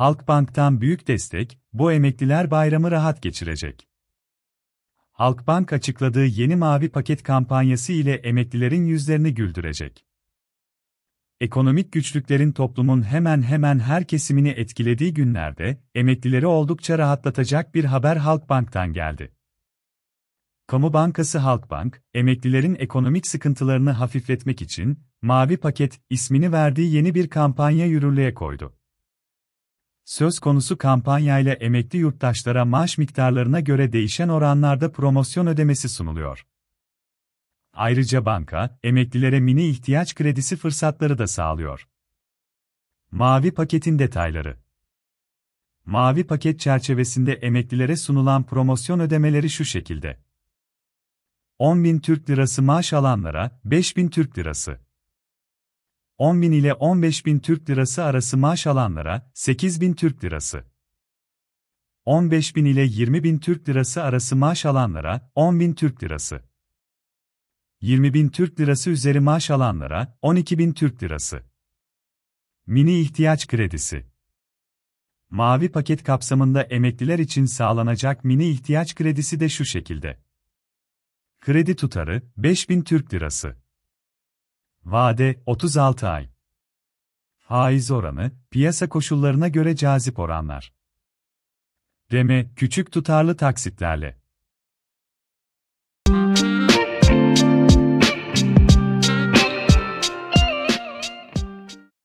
Halkbank'tan büyük destek, bu emekliler bayramı rahat geçirecek. Halkbank açıkladığı yeni mavi paket kampanyası ile emeklilerin yüzlerini güldürecek. Ekonomik güçlüklerin toplumun hemen hemen her kesimini etkilediği günlerde emeklileri oldukça rahatlatacak bir haber Halkbank'tan geldi. Kamu Bankası Halkbank, emeklilerin ekonomik sıkıntılarını hafifletmek için Mavi Paket ismini verdiği yeni bir kampanya yürürlüğe koydu. Söz konusu kampanyayla emekli yurttaşlara maaş miktarlarına göre değişen oranlarda promosyon ödemesi sunuluyor. Ayrıca banka, emeklilere mini ihtiyaç kredisi fırsatları da sağlıyor. Mavi paketin detayları Mavi paket çerçevesinde emeklilere sunulan promosyon ödemeleri şu şekilde. 10.000 Türk Lirası maaş alanlara 5.000 Türk Lirası 10.000 ile 15.000 Türk Lirası arası maaş alanlara 8.000 Türk Lirası. 15.000 ile 20.000 Türk Lirası arası maaş alanlara 10.000 Türk Lirası. 20.000 Türk Lirası üzeri maaş alanlara 12.000 Türk Lirası. Mini ihtiyaç kredisi. Mavi paket kapsamında emekliler için sağlanacak mini ihtiyaç kredisi de şu şekilde. Kredi tutarı 5000 Türk Lirası. Vade 36 ay. Faiz oranı, piyasa koşullarına göre cazip oranlar. Deme, küçük tutarlı taksitlerle.